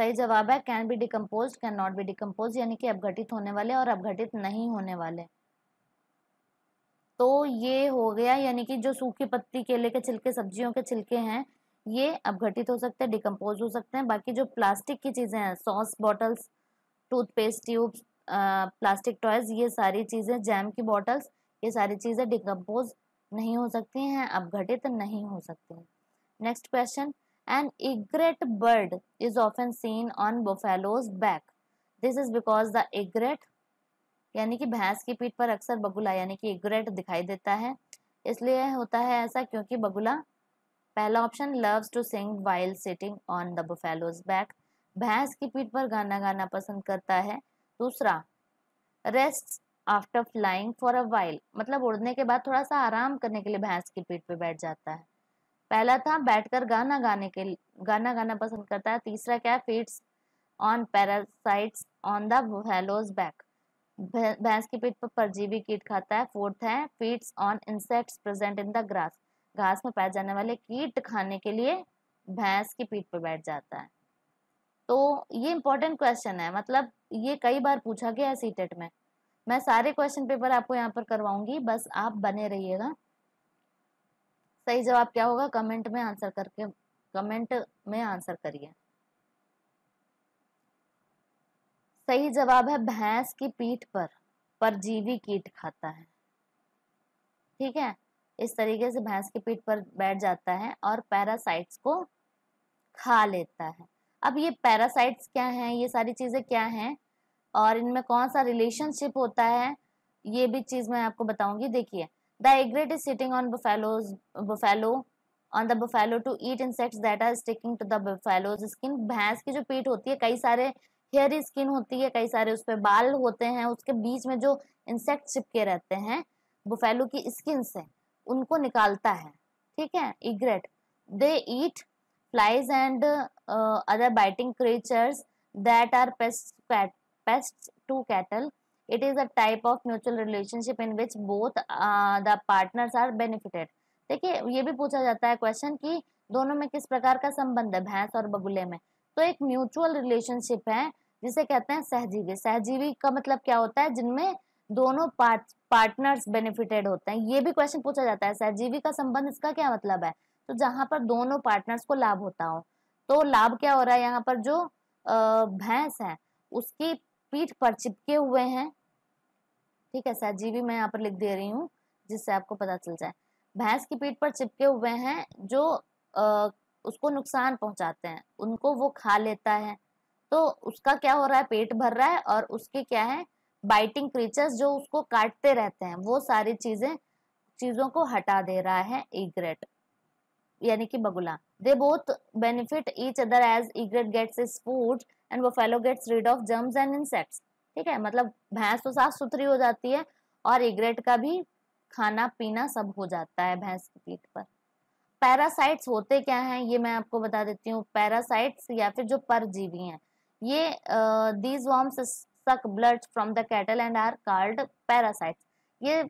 सही जवाब है can be decompose can not be decompose यानी कि अपघटित होने वाले और अपघटित नहीं होने वाले तो ये हो गया यानी कि जो सूखी पत्ती केले के छिलके सब्जियों के छिलके हैं ये अपघटित हो सकते हैं डिकम्पोज हो सकते हैं बाकी जो प्लास्टिक की चीज़ें हैं sauce bottles toothpaste tubes plastic toys ये सारी चीज़ें जैम की बॉटल्स ये सारी चीज़ें डिकम्पोज नहीं हो सकती हैं अपघटित नहीं हो सकती next question An egret bird is often seen on buffalo's back. This is because the egret यानी कि भैंस की पीठ पर अक्सर बगुला यानी कि एग्रेट दिखाई देता है इसलिए होता है ऐसा क्योंकि बगुला पहला option loves to sing while sitting on the buffalo's back भैंस की पीठ पर गाना गाना पसंद करता है दूसरा rest after flying for a while मतलब उड़ने के बाद थोड़ा सा आराम करने के लिए भैंस की पीठ पर बैठ जाता है पहला था बैठकर गाना गाने के गाना गाना पसंद करता है तीसरा क्या है feeds on parasites on the halo's back भैंस की पीठ पर परजीवी कीट खाता है फोर्थ है feeds on insects present in the grass घास में पाए जाने वाले कीट खाने के लिए भैंस की पीठ पर बैठ जाता है तो ये इंपॉर्टेंट क्वेश्चन है मतलब ये कई बार पूछा गया है सीटेट में मैं सारे क्वेश्चन पेपर आपको यहाँ पर करवाऊंगी बस आप बने रहिएगा सही जवाब क्या होगा कमेंट में आंसर करके कमेंट में आंसर करिए सही जवाब है भैंस की पीठ पर परजीवी कीट खाता है ठीक है इस तरीके से भैंस की पीठ पर बैठ जाता है और पैरासाइट्स को खा लेता है अब ये पैरासाइट्स क्या हैं ये सारी चीज़ें क्या हैं और इनमें कौन सा रिलेशनशिप होता है ये भी चीज़ मैं आपको बताऊंगी देखिए The egret is sitting on buffalo's buffalo on the buffalo to eat insects that are sticking to the buffalo's skin. भैंस की जो पीठ होती है कई सारे हेयर स्किन होती है कई सारे उस पर बाल होते हैं उसके बीच में जो इंसेक्ट चिपके रहते हैं बुफेलो की स्किन से उनको निकालता है ठीक है egret they eat flies and other biting creatures that are pest pest to cattle It is a type of mutual relationship in which both uh, the partners are benefited. देखिए ये भी पूछा जाता है क्वेश्चन कि दोनों में किस प्रकार का संबंध है भैंस और बगुले में तो एक म्यूचुअल रिलेशनशिप है जिसे कहते हैं सहजीवी सहजीवी का मतलब क्या होता है जिनमें दोनों पार्ट पार्टनर्स बेनिफिटेड होते हैं ये भी क्वेश्चन पूछा जाता है सहजीवी का संबंध इसका क्या मतलब है तो जहां पर दोनों पार्टनर्स को लाभ होता हो तो लाभ क्या हो रहा है यहाँ पर जो भैंस है उसकी पीठ पर चिपके हुए हैं ठीक है सर जी भी मैं यहाँ पर लिख दे रही हूँ जिससे आपको पता चल जाए भैंस की पीठ पर चिपके हुए हैं जो आ, उसको नुकसान पहुंचाते हैं उनको वो खा लेता है तो उसका क्या हो रहा है पेट भर रहा है और उसके क्या है बाइटिंग क्रीचर्स जो उसको काटते रहते हैं वो सारी चीजें चीजों को हटा दे रहा है ईग्रेट यानी कि बगुला they both benefit each other as egret gets is food and वो fellow gets rid of germs and insects ठीक है मतलब भैंस तो साफ सुथरी हो जाती है और इग्रेट का भी खाना पीना सब हो जाता है भैंस की पीठ पर पैरासाइट्स होते क्या हैं ये मैं आपको बता देती हूँ पैरासाइट्स या फिर जो परजीवी हैं ये these worms suck blood from the cattle and are called parasites ये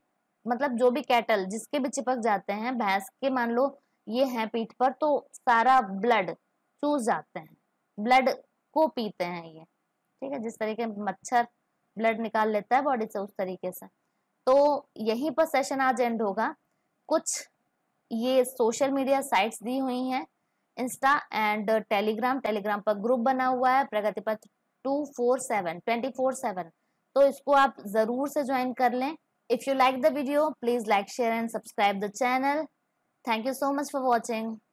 मतलब जो भी कैटल जिसके भी चिपक जाते हैं भैंस के मान लो ये हैं पीठ पर तो सारा ब्लड चूस जाते हैं ब्लड को पीते हैं ये ठीक है जिस तरीके मच्छर ब्लड निकाल लेता है बॉडी से उस तरीके से तो यहीं पर सेशन आज एंड होगा कुछ ये सोशल मीडिया साइट्स दी हुई हैं इंस्टा एंड टेलीग्राम टेलीग्राम पर ग्रुप बना हुआ है Pragati Path two four seven twenty four seven तो इसको आप ज़रूर से ज्वाइन कर लें if you like the video please like share and subscribe the channel thank you so much for watching